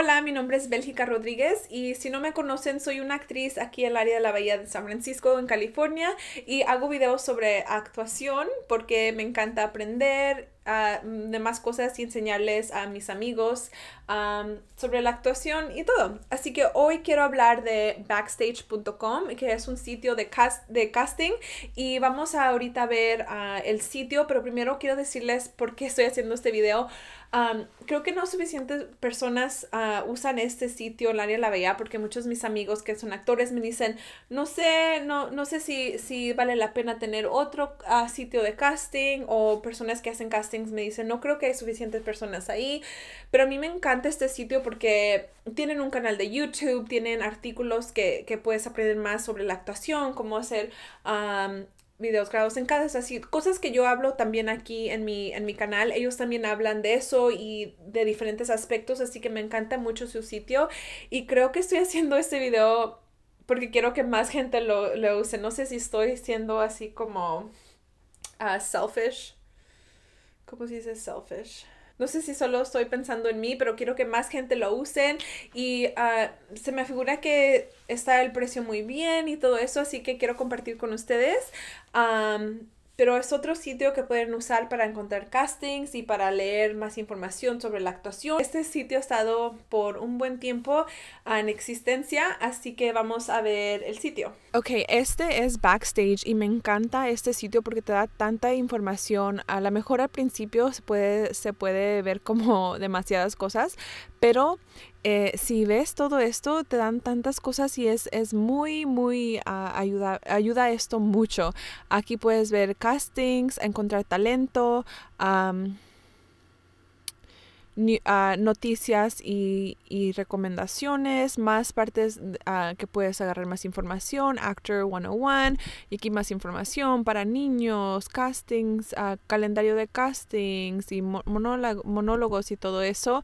Hola, mi nombre es Bélgica Rodríguez y si no me conocen, soy una actriz aquí en el área de la Bahía de San Francisco, en California, y hago videos sobre actuación porque me encanta aprender Mm, demás cosas y enseñarles a mis amigos sobre la actuación y todo. Así que hoy quiero hablar de backstage.com, que es un sitio de, cast de casting y vamos a ahorita ver ah, el sitio, pero primero quiero decirles por qué estoy haciendo este video. creo que no suficientes personas ah, usan este sitio, Laria La Bella, porque muchos de mis amigos que son actores me dicen, no sé, no, no sé si, si vale la pena tener otro ah, sitio de casting o personas que hacen casting me dicen, no creo que hay suficientes personas ahí, pero a mí me encanta este sitio porque tienen un canal de YouTube, tienen artículos que, puedes aprender más sobre la actuación, cómo hacer... videos grabados en casa, así cosas que yo hablo también aquí en mi, en mi canal, ellos también hablan de eso y de diferentes aspectos, así que me encanta mucho su sitio y creo que estoy haciendo este video porque quiero que más gente lo, lo use, no sé si estoy siendo así como ah, selfish, ¿Cómo se dice selfish? no sé si solo estoy pensando en mí, pero quiero que más gente lo usen y ah, se me figura que está el precio muy bien y todo eso, así que quiero compartir con ustedes pero es otro sitio que pueden usar para encontrar castings y para leer más información sobre la actuación. Este sitio ha estado por un buen tiempo en existencia, así que vamos a ver el sitio. Ok, este es Backstage y me encanta este sitio porque te da tanta información. A lo mejor al principio se puede, se puede ver como demasiadas cosas, pero eh, si ves todo esto, te dan tantas cosas y es, es muy, muy, ah, ayuda, ayuda esto mucho. Aquí puedes ver castings, encontrar talento, ah, noticias y, recomendaciones, más partes ah, que puedes agarrar más información, Actor 101, y aquí más información para niños, castings, calendario de castings y monólogos y todo eso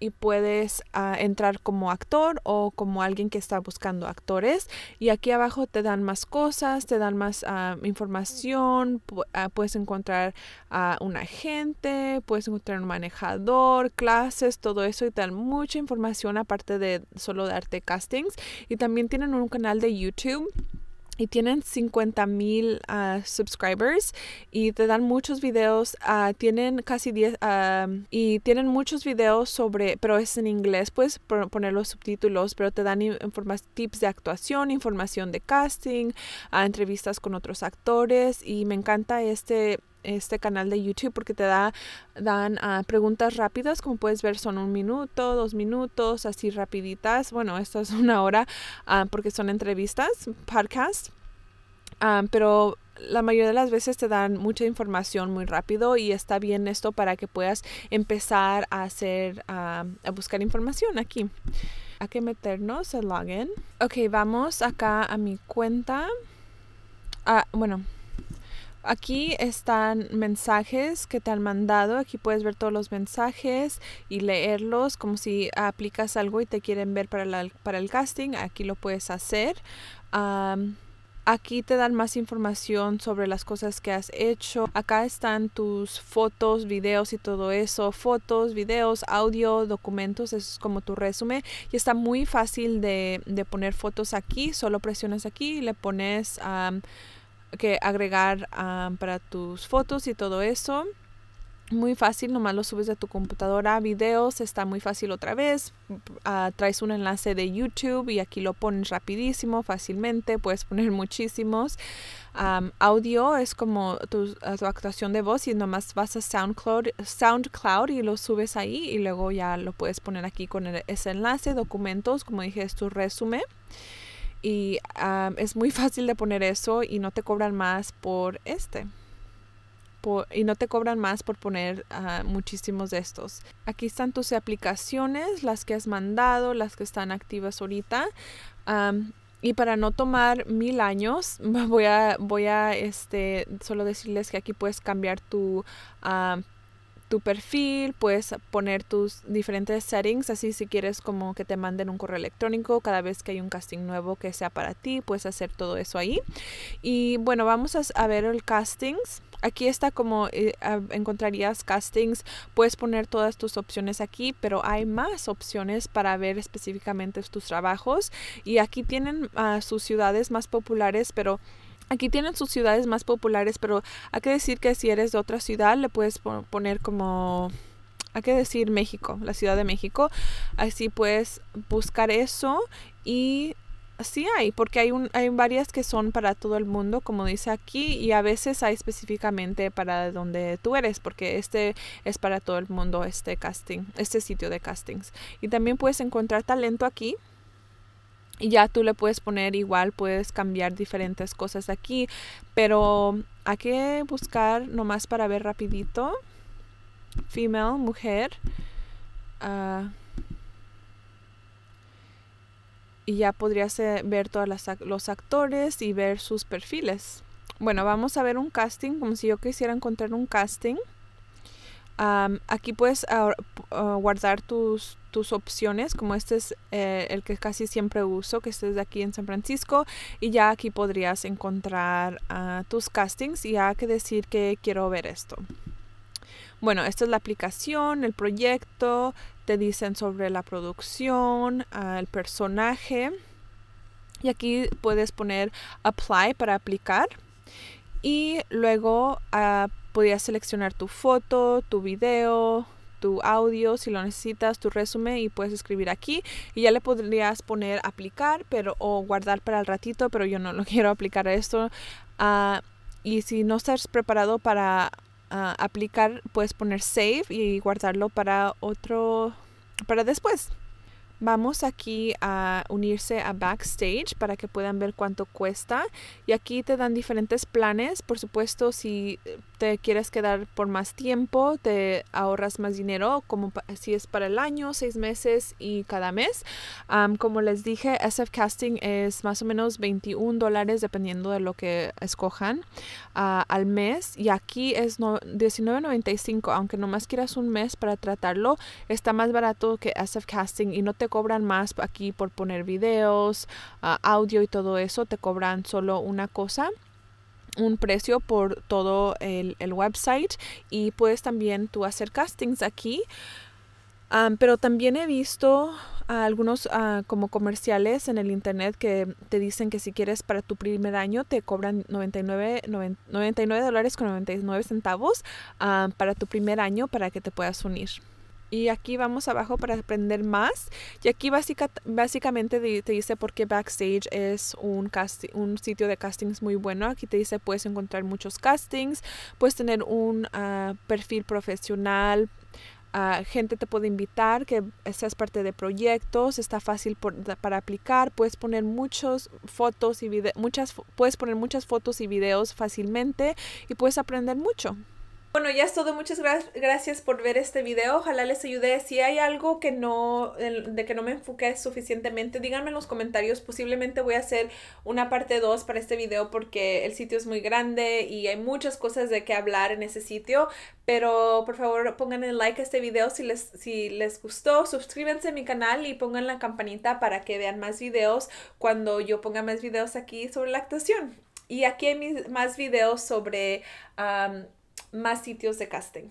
y puedes ah, entrar como actor o como alguien que está buscando actores. Y aquí abajo te dan más cosas, te dan más ah, información, ah, puedes encontrar a un agente, puedes encontrar un manejador, clases, todo eso y te dan mucha información aparte de solo darte castings. Y también tienen un canal de YouTube y tienen 50 mil ah, subscribers y te dan muchos videos ah, tienen casi 10 ah, y tienen muchos videos sobre pero es en inglés Puedes poner los subtítulos pero te dan tips de actuación información de casting entrevistas con otros actores y me encanta este este canal de YouTube porque te da, dan a ah, preguntas rápidas, como puedes ver son un minuto, dos minutos, así rapiditas. Bueno, esto es una hora ah, porque son entrevistas, podcasts, ah, pero la mayoría de las veces te dan mucha información muy rápido y está bien esto para que puedas empezar a hacer, a buscar información aquí. Hay que meternos el login. Ok, vamos acá a mi cuenta. bueno, Aquí están mensajes que te han mandado. Aquí puedes ver todos los mensajes y leerlos como si aplicas algo y te quieren ver para, para el casting. Aquí lo puedes hacer. Aquí te dan más información sobre las cosas que has hecho. Acá están tus fotos, videos y todo eso. Fotos, videos, audio, documentos. Eso es como tu resumen. Y está muy fácil de, poner fotos aquí. Solo presionas aquí y le pones que agregar ah, para tus fotos y todo eso. Muy fácil, nomás lo subes de tu computadora, videos, está muy fácil otra vez. Ah, traes un enlace de YouTube y aquí lo pones rapidísimo, fácilmente, puedes poner muchísimos. audio es como ah, tu, actuación de voz y nomás vas a SoundCloud, SoundCloud y lo subes ahí y luego ya lo puedes poner aquí con e-, ese enlace, documentos, como dije, es tu resumen. Y es muy fácil de poner eso y no te cobran más por este. y no te cobran más por poner ah, muchísimos de estos. Aquí están tus aplicaciones, las que has mandado, las que están activas ahorita. y para no tomar mil años, voy a, voy a este, solo decirles que aquí puedes cambiar tu ah, tu perfil, puedes poner tus diferentes settings, así si quieres como que te manden un correo electrónico cada vez que hay un casting nuevo que sea para ti, puedes hacer todo eso ahí. Y bueno, vamos a, ver el castings. Aquí está como eh, encontrarías castings, puedes poner todas tus opciones aquí, pero hay más opciones para ver específicamente tus trabajos y aquí tienen ah, sus ciudades más populares, pero Aquí tienen sus ciudades más populares, pero hay que decir que si eres de otra ciudad le puedes poner como hay que decir México, la Ciudad de México. Así puedes buscar eso y sí hay, porque hay, un, hay varias que son para todo el mundo, como dice aquí, y a veces hay específicamente para donde tú eres, porque este es para todo el mundo, este casting, este sitio de castings. Y también puedes encontrar talento aquí y ya tú le puedes poner igual, puedes cambiar diferentes cosas aquí, pero hay que buscar nomás para ver rapidito. Female, mujer. Ah, y ya podrías ver todos los actores y ver sus perfiles. Bueno, vamos a ver un casting, como si yo quisiera encontrar un casting aquí puedes ah, guardar tus, opciones, como este es eh, el que casi siempre uso, que este es de aquí en San Francisco, y ya aquí podrías encontrar ah, tus castings y ya que decir que quiero ver esto. Bueno, esta es la aplicación, el proyecto, te dicen sobre la producción, ah, el personaje, y aquí puedes poner apply para aplicar y luego Podías seleccionar tu foto, tu video, tu audio, si lo necesitas, tu resumen y puedes escribir aquí y ya le podrías poner aplicar pero o guardar para el ratito, pero yo no lo quiero aplicar a esto. Ah, y si no estás preparado para ah, aplicar, puedes poner save y guardarlo para otro, para después. Vamos aquí a unirse a Backstage para que puedan ver cuánto cuesta. Y aquí te dan diferentes planes. Por supuesto, si te quieres quedar por más tiempo, te ahorras más dinero, como si es para el año, seis meses y cada mes. como les dije, SF Casting es más o menos 21 dólares dependiendo de lo que escojan ah, al mes. Y aquí es no, 19.95, aunque nomás quieras un mes para tratarlo, está más barato que SF Casting y no te cobran más aquí por poner videos, ah, audio y todo eso, te cobran solo una cosa un precio por todo el, website y puedes también tú hacer castings aquí. pero también he visto algunos ah, como comerciales en el internet que te dicen que si quieres para tu primer año te cobran 99, dólares con 99 centavos ah, para tu primer año para que te puedas unir. Y aquí vamos abajo para aprender más. Y aquí básicamente te dice por qué Backstage es un, un sitio de castings muy bueno. Aquí te dice puedes encontrar muchos castings, puedes tener un ah, perfil profesional, ah, gente te puede invitar, que seas parte de proyectos, está fácil para aplicar, puedes poner muchas fotos y muchas puedes poner muchas fotos y videos fácilmente y puedes aprender mucho. Bueno, ya es todo. Muchas gracias por ver este video. Ojalá les ayude. Si hay algo que no, de que no me enfoqué suficientemente, díganme en los comentarios. Posiblemente voy a hacer una parte 2 para este video porque el sitio es muy grande y hay muchas cosas de que hablar en ese sitio. Pero por favor pongan el like a este video si les, si les gustó. Suscríbanse a mi canal y pongan la campanita para que vean más videos cuando yo ponga más videos aquí sobre la actuación. Y aquí hay mis, más videos sobre más sitios de casting.